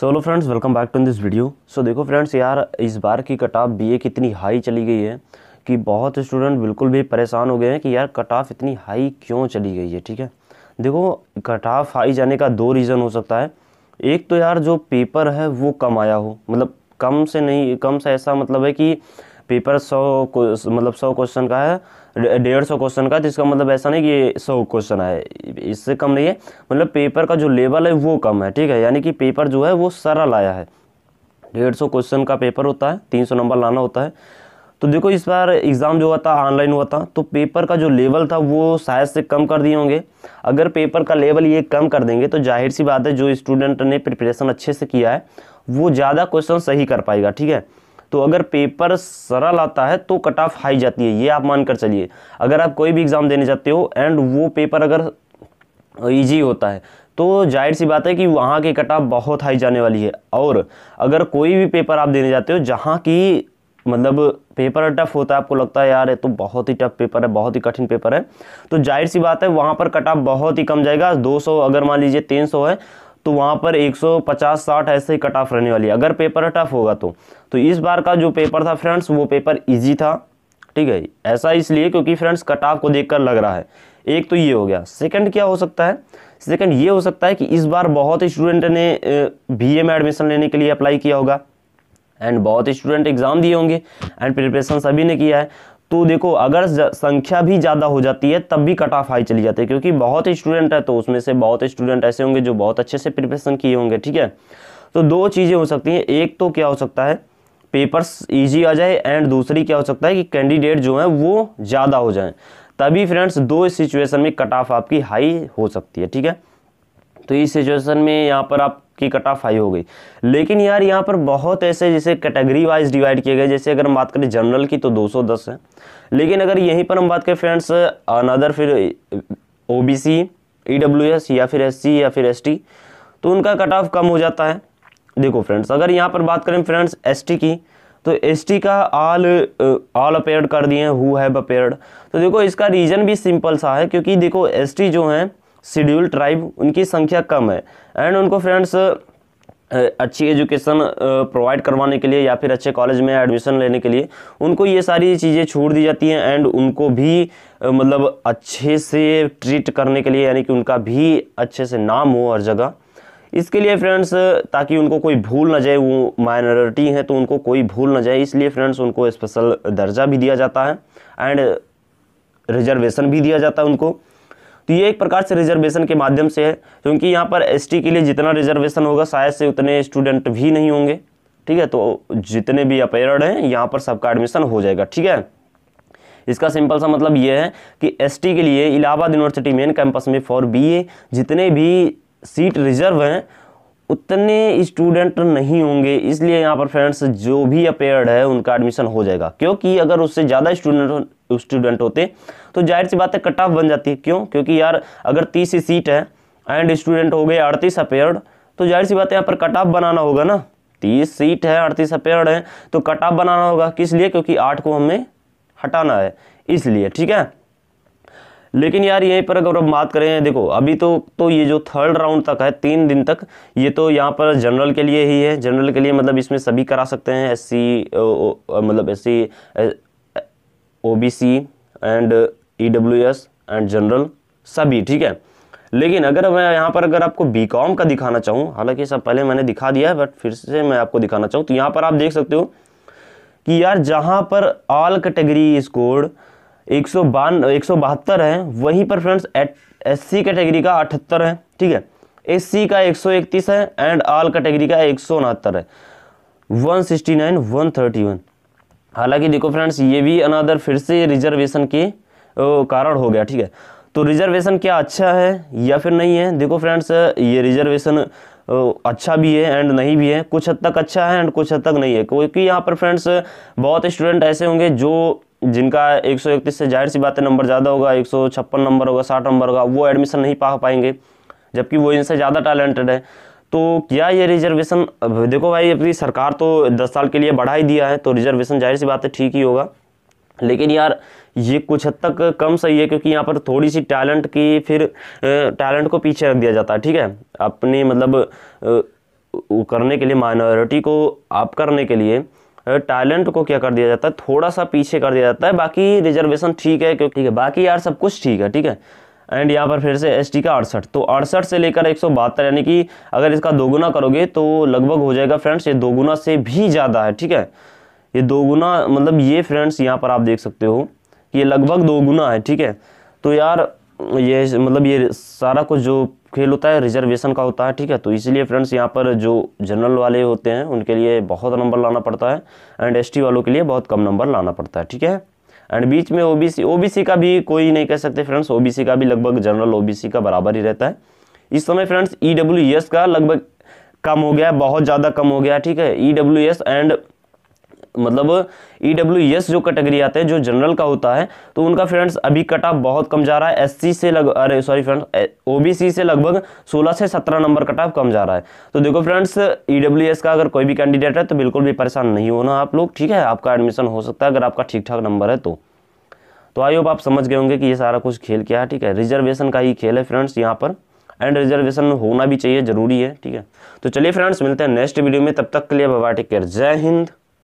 Solo friends welcome back to this video so देखो friends यार इस बार की कट ऑफ बी कितनी हाई चली गई है कि बहुत स्टूडेंट बिल्कुल भी परेशान हो गए हैं कि यार कट ऑफ इतनी हाई क्यों चली गई है ठीक है देखो कट ऑफ हाई जाने का दो रीज़न हो सकता है एक तो यार जो पेपर है वो कम आया हो मतलब कम से नहीं कम से ऐसा मतलब है कि पेपर सौ मतलब सौ क्वेश्चन का है हाँ। डेढ़ सौ क्वेश्चन का जिसका मतलब ऐसा नहीं कि ये सौ क्वेश्चन है इससे कम नहीं है मतलब पेपर का जो लेवल है वो कम है ठीक है यानी कि पेपर जो है वो सरल आया है डेढ़ सौ क्वेश्चन का पेपर होता है तीन सौ नंबर लाना होता है तो देखो इस बार एग्ज़ाम जो हुआ था ऑनलाइन हुआ था तो पेपर का जो लेवल था वो शायद से कम कर दिए होंगे अगर पेपर का लेवल ये कम कर देंगे तो जाहिर सी बात है जो स्टूडेंट ने प्रिपरेशन अच्छे से किया है वो ज़्यादा क्वेश्चन सही कर पाएगा ठीक है तो अगर पेपर सरल आता है तो कट ऑफ हाई जाती है ये आप मानकर चलिए अगर आप कोई भी एग्ज़ाम देने जाते हो एंड वो पेपर अगर ईजी होता है तो जाहिर सी बात है कि वहाँ की कट ऑफ बहुत हाई जाने वाली है और अगर कोई भी पेपर आप देने जाते हो जहाँ की मतलब पेपर टफ होता है आपको लगता है यार ये तो बहुत ही टफ पेपर है बहुत ही कठिन पेपर है तो जाहिर सी बात है वहाँ पर कट ऑफ बहुत ही कम जाएगा 200 अगर मान लीजिए 300 है तो वहाँ पर 150-60 ऐसे कट ऑफ रहने वाली है अगर पेपर टफ होगा तो तो इस बार का जो पेपर था फ्रेंड्स वो पेपर इजी था ठीक है ऐसा इसलिए क्योंकि फ्रेंड्स कट ऑफ को देखकर लग रहा है एक तो ये हो गया सेकंड क्या हो सकता है सेकंड ये हो सकता है कि इस बार बहुत स्टूडेंट ने बी में एडमिशन लेने के लिए अप्लाई किया होगा एंड बहुत स्टूडेंट एग्ज़ाम दिए होंगे एंड प्रिपरेशन सभी ने किया है तो देखो अगर संख्या भी ज़्यादा हो जाती है तब भी कट ऑफ हाई चली जाती है क्योंकि बहुत स्टूडेंट है तो उसमें से बहुत स्टूडेंट ऐसे होंगे जो बहुत अच्छे से प्रिपरेशन किए होंगे ठीक है तो दो चीज़ें हो सकती हैं एक तो क्या हो सकता है पेपर्स ईजी आ जाए एंड दूसरी क्या हो सकता है कि कैंडिडेट जो हैं वो ज़्यादा हो जाए तभी फ्रेंड्स दो सिचुएशन में कट ऑफ आपकी हाई हो सकती है ठीक है तो इस सिचुएसन में यहाँ पर आप की कट ऑफ हाई हो गई लेकिन यार यहाँ पर बहुत ऐसे जैसे कैटेगरी वाइज डिवाइड किए गए जैसे अगर हम बात करें जनरल की तो 210 है लेकिन अगर यहीं पर हम बात करें फ्रेंड्स अनदर फिर O B C E W S या फिर एस सी या फिर एस टी तो उनका कट ऑफ कम हो जाता है देखो फ्रेंड्स अगर यहाँ पर बात करें फ्रेंड्स एस टी की तो एस टी का ऑल ऑल अपेयर कर दिए हु हैव अपेयर्ड तो देखो इसका रीज़न भी सिंपल सा है क्योंकि देखो एस टी जो हैं शेड्यूल ट्राइब उनकी संख्या कम है एंड उनको फ्रेंड्स अच्छी एजुकेशन प्रोवाइड करवाने के लिए या फिर अच्छे कॉलेज में एडमिशन लेने के लिए उनको ये सारी चीज़ें छूट दी जाती हैं एंड उनको भी मतलब अच्छे से ट्रीट करने के लिए यानी कि उनका भी अच्छे से नाम हो हर जगह इसके लिए फ्रेंड्स ताकि उनको कोई भूल ना जाए वो माइनॉरिटी हैं तो उनको कोई भूल ना जाए इसलिए फ्रेंड्स उनको स्पेशल दर्जा भी दिया जाता है एंड रिजर्वेशन भी दिया जाता है उनको तो ये एक प्रकार से रिजर्वेशन के माध्यम से है क्योंकि यहाँ पर एसटी के लिए जितना रिजर्वेशन होगा शायद से उतने स्टूडेंट भी नहीं होंगे ठीक है तो जितने भी अपेयर्ड हैं यहाँ पर सबका एडमिशन हो जाएगा ठीक है इसका सिंपल सा मतलब ये है कि एस के लिए इलाहाबाद यूनिवर्सिटी मेन कैंपस में फॉर बी जितने भी सीट रिजर्व हैं उतने स्टूडेंट नहीं होंगे इसलिए यहाँ पर फ्रेंड्स जो भी अपेयर्ड है उनका एडमिशन हो जाएगा क्योंकि अगर उससे ज़्यादा स्टूडेंट स्टूडेंट होते तो जाहिर सी बात है कट ऑफ बन जाती है क्यों क्योंकि यार अगर तीस सीट है एंड स्टूडेंट हो गए अड़तीस अपेयर्ड तो जाहिर सी बात है यहाँ पर कट ऑफ बनाना होगा ना तीस सीट है अड़तीस अपेयर्ड है तो कट ऑफ बनाना होगा किस लिए क्योंकि आठ को हमें हटाना है इसलिए ठीक है लेकिन यार यहीं पर अगर हम बात करें देखो अभी तो तो ये जो थर्ड राउंड तक है तीन दिन तक ये तो यहाँ पर जनरल के लिए ही है जनरल के लिए मतलब इसमें सभी करा सकते हैं एस मतलब S C O B C and E W S and general सभी ठीक है लेकिन अगर मैं यहाँ पर अगर आपको बी कॉम का दिखाना चाहूँ हालांकि सब पहले मैंने दिखा दिया है बट फिर से मैं आपको दिखाना चाहूँ तो यहाँ पर आप देख सकते हो कि यार जहाँ पर ऑल कैटेगरी स्कोर्ड एक सौ बान एक सौ बहत्तर है वहीं पर friends at S C category का अठहत्तर है ठीक है एस सी का एक सौ इकतीस है एंड आल कैटेगरी का एक सौ उनहत्तर है one sixty nine one thirty one हालांकि देखो फ्रेंड्स ये भी अनादर फिर से रिजर्वेशन के कारण हो गया ठीक है तो रिजर्वेशन क्या अच्छा है या फिर नहीं है देखो फ्रेंड्स ये रिजर्वेशन अच्छा भी है एंड नहीं भी है कुछ हद तक अच्छा है एंड कुछ हद तक नहीं है क्योंकि यहाँ पर फ्रेंड्स बहुत स्टूडेंट ऐसे होंगे जो जिनका एक सौ इकतीस से जाहिर सी बातें नंबर ज़्यादा होगा एक सौ छप्पन नंबर होगा साठ नंबर होगा वो एडमिशन नहीं पा पाएंगे जबकि वो इनसे ज़्यादा टैलेंटेड है तो क्या ये रिजर्वेशन देखो भाई अभी सरकार तो दस साल के लिए बढ़ा ही दिया है तो रिजर्वेशन जाहिर सी बात है ठीक ही होगा लेकिन यार ये कुछ हद तक कम सही है क्योंकि यहाँ पर थोड़ी सी टैलेंट की फिर टैलेंट को पीछे रख दिया जाता है ठीक है अपने मतलब करने के लिए माइनॉरिटी को आप करने के लिए टैलेंट को क्या कर दिया जाता है थोड़ा सा पीछे कर दिया जाता है बाकी रिजर्वेशन ठीक है क्योंकि ठीक है बाकी यार सब कुछ ठीक है ठीक है एंड यहाँ पर फिर से एस का अड़सठ तो अड़सठ से लेकर एक यानी कि अगर इसका दोगुना करोगे तो लगभग हो जाएगा फ्रेंड्स ये दोगुना से भी ज़्यादा है ठीक है ये दोगुना मतलब ये फ्रेंड्स यहाँ पर आप देख सकते हो कि ये लगभग दोगुना है ठीक है तो यार ये मतलब ये सारा कुछ जो खेल होता है रिजर्वेशन का होता है ठीक है तो इसलिए फ्रेंड्स यहाँ पर जो जनरल वाले होते हैं उनके लिए बहुत नंबर लाना पड़ता है एंड एसटी वालों के लिए बहुत कम नंबर लाना पड़ता है ठीक है एंड बीच में ओबीसी ओबीसी का भी कोई नहीं कह सकते फ्रेंड्स ओ का भी लगभग जनरल ओ का बराबर ही रहता है इस समय फ्रेंड्स ई e का लगभग कम हो गया बहुत ज़्यादा कम हो गया ठीक है ई e एंड मतलब ई डब्ल्यू एस जो कैटेगरी आते हैं जो जनरल का होता है तो उनका फ्रेंड्स अभी कट ऑफ बहुत कम जा रहा है एससी से लग अरे सॉरी फ्रेंड्स ओबीसी से लगभग 16 से 17 नंबर कट ऑफ कम जा रहा है तो देखो फ्रेंड्स ई डब्ल्यू एस का अगर कोई भी कैंडिडेट है तो बिल्कुल भी परेशान नहीं होना आप लोग ठीक है आपका एडमिशन हो सकता है अगर आपका ठीक ठाक नंबर है तो तो आई होप आप समझ गए होंगे कि ये सारा कुछ खेल क्या है ठीक है रिजर्वेशन का ही खेल है फ्रेंड्स यहाँ पर एंड रिजर्वेशन होना भी चाहिए ज़रूरी है ठीक है तो चलिए फ्रेंड्स मिलते हैं नेक्स्ट वीडियो में तब तक के लिए बाबा टेक केयर जय हिंद